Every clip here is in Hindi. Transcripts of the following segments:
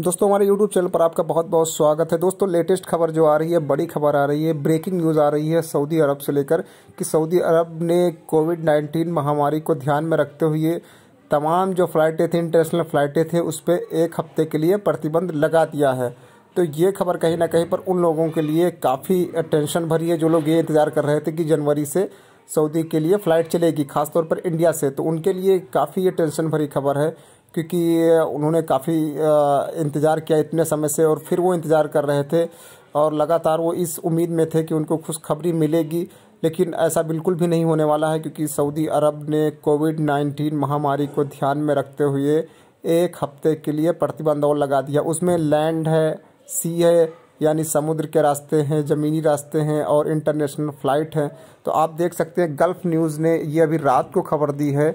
दोस्तों हमारे YouTube चैनल पर आपका बहुत बहुत स्वागत है दोस्तों लेटेस्ट खबर जो आ रही है बड़ी खबर आ रही है ब्रेकिंग न्यूज़ आ रही है सऊदी अरब से लेकर कि सऊदी अरब ने कोविड 19 महामारी को ध्यान में रखते हुए तमाम जो फ़्लाइटें थी इंटरनेशनल फ़्लाइटें थे उस पर एक हफ्ते के लिए प्रतिबंध लगा दिया है तो ये खबर कहीं ना कहीं पर उन लोगों के लिए काफ़ी टेंशन भरी है जो लोग ये इंतज़ार कर रहे थे कि जनवरी से सऊदी के लिए फ़्लाइट चलेगी खासतौर पर इंडिया से तो उनके लिए काफ़ी ये टेंशन भरी खबर है क्योंकि उन्होंने काफ़ी इंतज़ार किया इतने समय से और फिर वो इंतज़ार कर रहे थे और लगातार वो इस उम्मीद में थे कि उनको खुशखबरी मिलेगी लेकिन ऐसा बिल्कुल भी नहीं होने वाला है क्योंकि सऊदी अरब ने कोविड नाइन्टीन महामारी को ध्यान में रखते हुए एक हफ्ते के लिए प्रतिबंध और लगा दिया उसमें लैंड है सी है यानी समुद्र के रास्ते हैं ज़मीनी रास्ते हैं और इंटरनेशनल फ़्लाइट हैं तो आप देख सकते हैं गल्फ़ न्यूज़ ने ये अभी रात को खबर दी है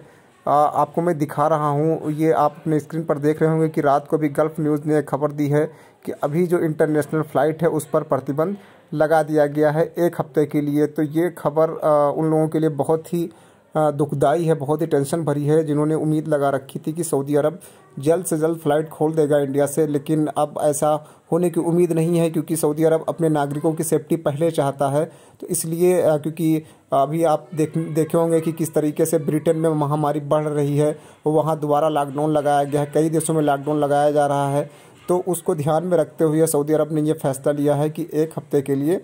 आपको मैं दिखा रहा हूँ ये आप अपने स्क्रीन पर देख रहे होंगे कि रात को भी गल्फ़ न्यूज़ ने खबर दी है कि अभी जो इंटरनेशनल फ़्लाइट है उस पर प्रतिबंध लगा दिया गया है एक हफ्ते के लिए तो ये खबर उन लोगों के लिए बहुत ही दुखदाई है बहुत ही टेंशन भरी है जिन्होंने उम्मीद लगा रखी थी कि सऊदी अरब जल्द से जल्द फ्लाइट खोल देगा इंडिया से लेकिन अब ऐसा होने की उम्मीद नहीं है क्योंकि सऊदी अरब अपने नागरिकों की सेफ्टी पहले चाहता है तो इसलिए क्योंकि अभी आप देख देखे होंगे कि किस तरीके से ब्रिटेन में महामारी बढ़ रही है वहाँ दोबारा लॉकडाउन लगाया गया है कई देशों में लॉकडाउन लगाया जा रहा है तो उसको ध्यान में रखते हुए सऊदी अरब ने यह फैसला लिया है कि एक हफ्ते के लिए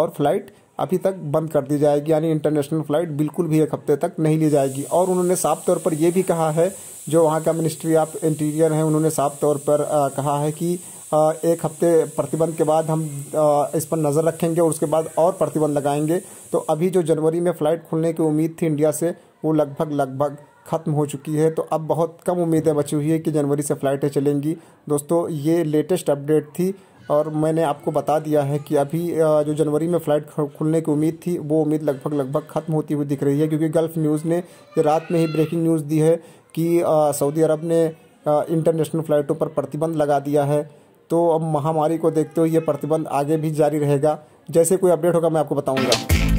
और फ्लाइट अभी तक बंद कर दी जाएगी यानी इंटरनेशनल फ़्लाइट बिल्कुल भी एक हफ्ते तक नहीं ली जाएगी और उन्होंने साफ तौर पर यह भी कहा है जो वहाँ का मिनिस्ट्री ऑफ इंटीरियर है उन्होंने साफ तौर पर आ, कहा है कि आ, एक हफ्ते प्रतिबंध के बाद हम आ, इस पर नज़र रखेंगे और उसके बाद और प्रतिबंध लगाएंगे तो अभी जो जनवरी में फ़्लाइट खुलने की उम्मीद थी इंडिया से वो लगभग लगभग ख़त्म हो चुकी है तो अब बहुत कम उम्मीदें बची हुई है कि जनवरी से फ़्लाइटें चलेंगी दोस्तों ये लेटेस्ट अपडेट थी और मैंने आपको बता दिया है कि अभी जो जनवरी में फ़्लाइट खुलने की उम्मीद थी वो उम्मीद लगभग लगभग ख़त्म होती हुई दिख रही है क्योंकि गल्फ़ न्यूज़ ने रात में ही ब्रेकिंग न्यूज़ दी है कि सऊदी अरब ने इंटरनेशनल फ़्लाइटों पर प्रतिबंध लगा दिया है तो अब महामारी को देखते हुए ये प्रतिबंध आगे भी जारी रहेगा जैसे कोई अपडेट होगा मैं आपको बताऊँगा